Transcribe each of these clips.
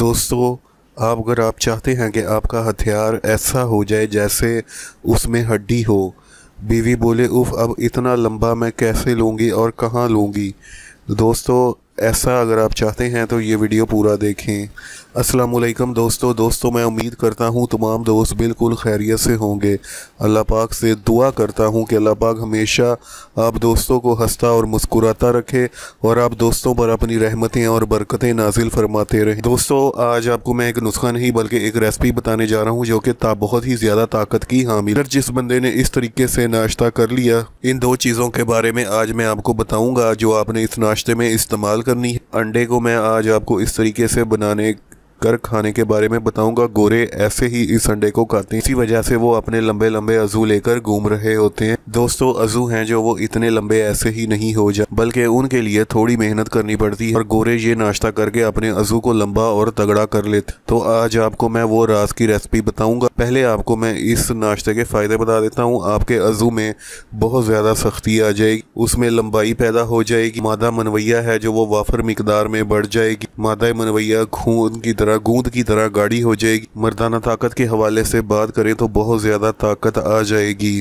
दोस्तों आप अगर आप चाहते हैं कि आपका हथियार ऐसा हो जाए जैसे उसमें हड्डी हो बीवी बोले उफ अब इतना लंबा मैं कैसे लूँगी और कहाँ लूँगी दोस्तों ऐसा अगर आप चाहते हैं तो ये वीडियो पूरा देखें असलकम दोस्तों दोस्तों मैं उम्मीद करता हूँ तमाम दोस्त बिल्कुल खैरियत से होंगे अल्लाह पाक से दुआ करता हूँ कि अल्लाह पाक हमेशा आप दोस्तों को हंसता और मुस्कुराता रखे और आप दोस्तों पर अपनी रहमतें और बरकतें नाजिल फरमाते रहें दोस्तों आज आपको मैं एक नुस्खा नहीं बल्कि एक रेसिपी बताने जा रहा हूँ जो कि बहुत ही ज़्यादा ताकत की हामिल अगर जिस बंदे ने इस तरीके से नाश्ता कर लिया इन दो चीज़ों के बारे में आज मैं आपको बताऊँगा जो आपने इस नाश्ते में इस्तेमाल करनी है अंडे को मैं आज आपको इस तरीके से बनाने कर खाने के बारे में बताऊंगा गोरे ऐसे ही इस अंडे को खाते हैं इसी वजह से वो अपने लंबे लंबे अजू लेकर घूम रहे होते हैं दोस्तों अजू हैं जो वो इतने लंबे ऐसे ही नहीं हो जाए बल्कि उनके लिए थोड़ी मेहनत करनी पड़ती है और गोरे ये नाश्ता करके अपने अजू को लंबा और तगड़ा कर लेते तो आज आपको मैं वो रास की रेसिपी बताऊंगा पहले आपको मैं इस नाश्ते के फ़ायदे बता देता हूँ आपके अजू में बहुत ज़्यादा सख्ती आ जाएगी उसमें लंबाई पैदा हो जाएगी मादा मनवैया है जो वो वाफर मकदार में बढ़ जाएगी मादा मनवैया खून की तरह तरह गूंद की तरह गाड़ी हो जाएगी मर्दाना ताकत के हवाले से बात करें तो बहुत ज़्यादा ताकत आ जाएगी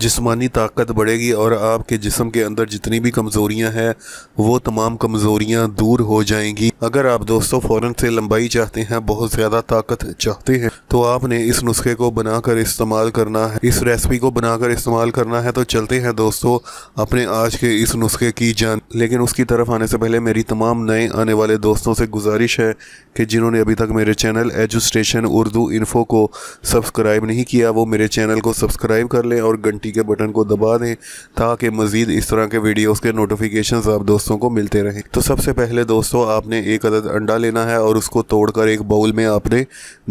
जिसमानी ताकत बढ़ेगी और आपके जिसम के अंदर जितनी भी कमज़ोरियाँ हैं वो तमाम कमज़ोरियाँ दूर हो जाएंगी अगर आप दोस्तों फ़ौरन से लंबाई चाहते हैं बहुत ज़्यादा ताकत चाहते हैं तो आपने इस नुस्खे को बनाकर इस्तेमाल करना है इस रेसिपी को बनाकर इस्तेमाल करना है तो चलते हैं दोस्तों अपने आज के इस नुस्खे की जान लेकिन उसकी तरफ आने से पहले मेरी तमाम नए आने वाले दोस्तों से गुजारिश है कि जिन्होंने अभी तक मेरे चैनल एजुस्टेशन उर्दू इन्फो को सब्सक्राइब नहीं किया वो मेरे चैनल को सब्सक्राइब कर लें और घंटी के बटन को दबा दें ताकि मज़ीद इस तरह के वीडियोज़ के नोटिफिकेशन आप दोस्तों को मिलते रहें तो सबसे पहले दोस्तों आपने एक अदद अंडा लेना है और उसको तोड़कर एक बाउल में आपने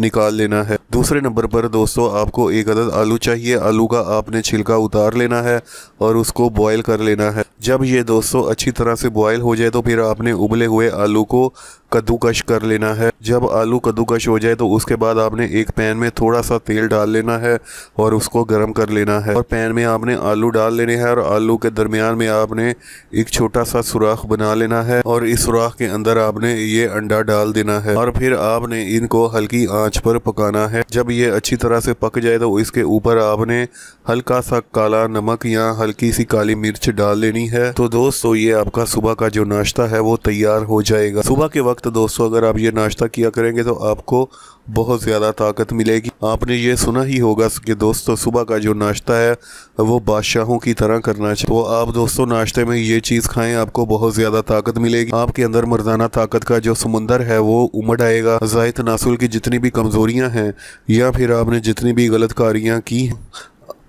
निकाल लेना है दूसरे नंबर पर दोस्तों आपको एक अदद आलू चाहिए आलू का आपने छिलका उतार लेना है और उसको बॉयल कर लेना है जब ये दोस्तों अच्छी तरह से बॉयल हो जाए तो फिर आपने उबले हुए आलू को कद्दूकश कर लेना है जब आलू कद्दूकश हो जाए तो उसके बाद आपने एक पैन में थोड़ा सा तेल डाल लेना है और उसको गर्म कर लेना है और पैन में आपने आलू डाल लेने हैं और आलू के दरमियान में आपने एक छोटा सा सुराख बना लेना है और इस सुराख के अंदर आपने ये अंडा डाल देना है और फिर आपने इनको हल्की आँच पर पकाना है जब ये अच्छी तरह से पक जाए तो इसके ऊपर आपने हल्का सा काला नमक या हल्की सी काली मिर्च डाल लेनी है तो दोस्तों ये आपका सुबह का जो नाश्ता है वो तैयार हो जाएगा सुबह के वक्त वक्त दोस्तों अगर आप ये नाश्ता किया करेंगे तो आपको बहुत ज़्यादा ताकत मिलेगी आपने ये सुना ही होगा कि दोस्तों सुबह का जो नाश्ता है वो बादशाहों की तरह करना चाहिए तो आप दोस्तों नाश्ते में ये चीज़ खाएं आपको बहुत ज़्यादा ताकत मिलेगी आपके अंदर मर्दाना ताकत का जो समंदर है वो उमड़ आएगा जाहिर तनासुल की जितनी भी कमज़ोरियाँ हैं या फिर आपने जितनी भी गलत कारियाँ की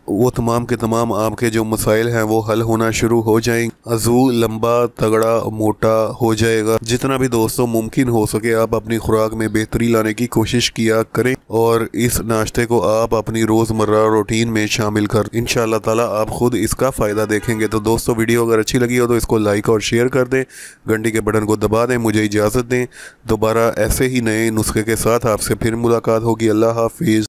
वो तमाम के तमाम आपके जो मसाइल हैं वो हल होना शुरू हो जाएंगे अजू लंबा तगड़ा मोटा हो जाएगा जितना भी दोस्तों मुमकिन हो सके आप अपनी खुराक में बेहतरी लाने की कोशिश किया करें और इस नाश्ते को आप अपनी रोज़मर्रा रूटीन में शामिल कर इन ताला आप खुद इसका फ़ायदा देखेंगे तो दोस्तों वीडियो अगर अच्छी लगी हो तो इसको लाइक और शेयर कर दें घंटी के बटन को दबा दें मुझे इजाज़त दें दोबारा ऐसे ही नए नुस्खे के साथ आपसे फिर मुलाकात होगी अल्लाह हाफिज़